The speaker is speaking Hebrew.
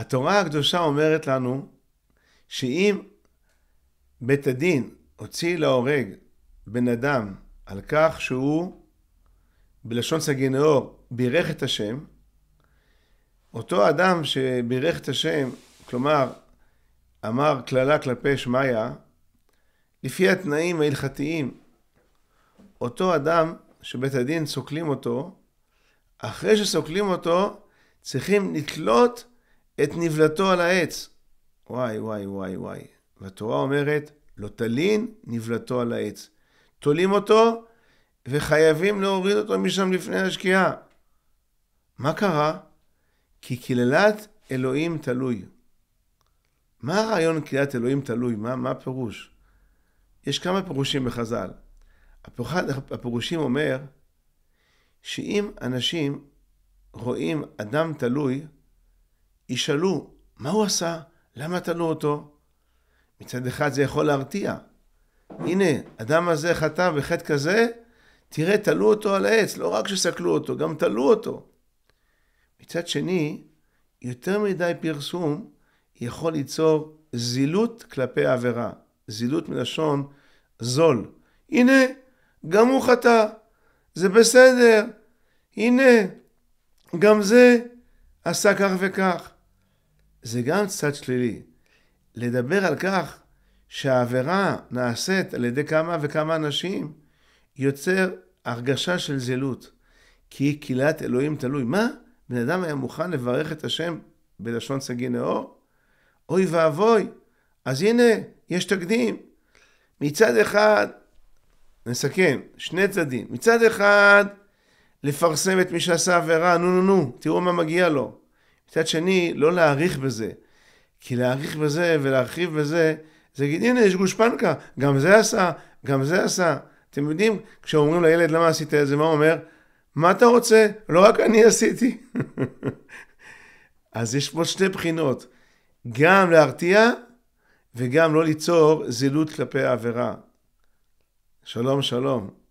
התורה הקדושה אומרת לנו שאם בית הדין הוציא להורג בן אדם על כך שהוא, בלשון סגי נאור, בירך את השם, אותו אדם שבירך את השם, כלומר, אמר קללה כלפי שמיא, לפי התנאים ההלכתיים, אותו אדם שבית הדין סוקלים אותו, אחרי שסוקלים אותו, צריכים לתלות את נבלתו על העץ. וואי, וואי, וואי, וואי. והתורה אומרת, לא תלין נבלתו על העץ. תולים אותו וחייבים להוריד אותו משם לפני השקיעה. מה קרה? כי קללת אלוהים תלוי. מה הרעיון קללת אלוהים תלוי? מה, מה הפירוש? יש כמה פירושים בחז"ל. אחד הפירושים אומר שאם אנשים רואים אדם תלוי, ישאלו, מה הוא עשה? למה תנו אותו? מצד אחד זה יכול להרתיע. הנה, אדם הזה חטא בחטא כזה, תראה, תלו אותו על העץ, לא רק שסקלו אותו, גם תלו אותו. מצד שני, יותר מדי פרסום יכול ליצור זילות כלפי העבירה. זילות מלשון זול. הנה, גם הוא חטא, זה בסדר. הנה, גם זה עשה כך וכך. זה גם צד שלילי. לדבר על כך שהעבירה נעשית על ידי כמה וכמה אנשים, יוצר הרגשה של זילות. כי קהילת אלוהים תלוי. מה? בן אדם היה מוכן לברך את השם בלשון סגי נאור? אוי ואבוי, אז הנה, יש תקדים. מצד אחד, נסכם, שני צדדים. מצד אחד, לפרסם את מי שעשה עבירה, נו נו נו, תראו מה מגיע לו. מצד שני, לא להעריך בזה. כי להעריך בזה ולהרחיב בזה, זה להגיד, הנה, יש גושפנקה, גם זה עשה, גם זה עשה. אתם יודעים, כשאומרים לילד, למה עשית את זה, מה הוא אומר? מה אתה רוצה? לא רק אני עשיתי. אז יש פה שתי בחינות, גם להרתיע וגם לא ליצור זילות כלפי העבירה. שלום, שלום.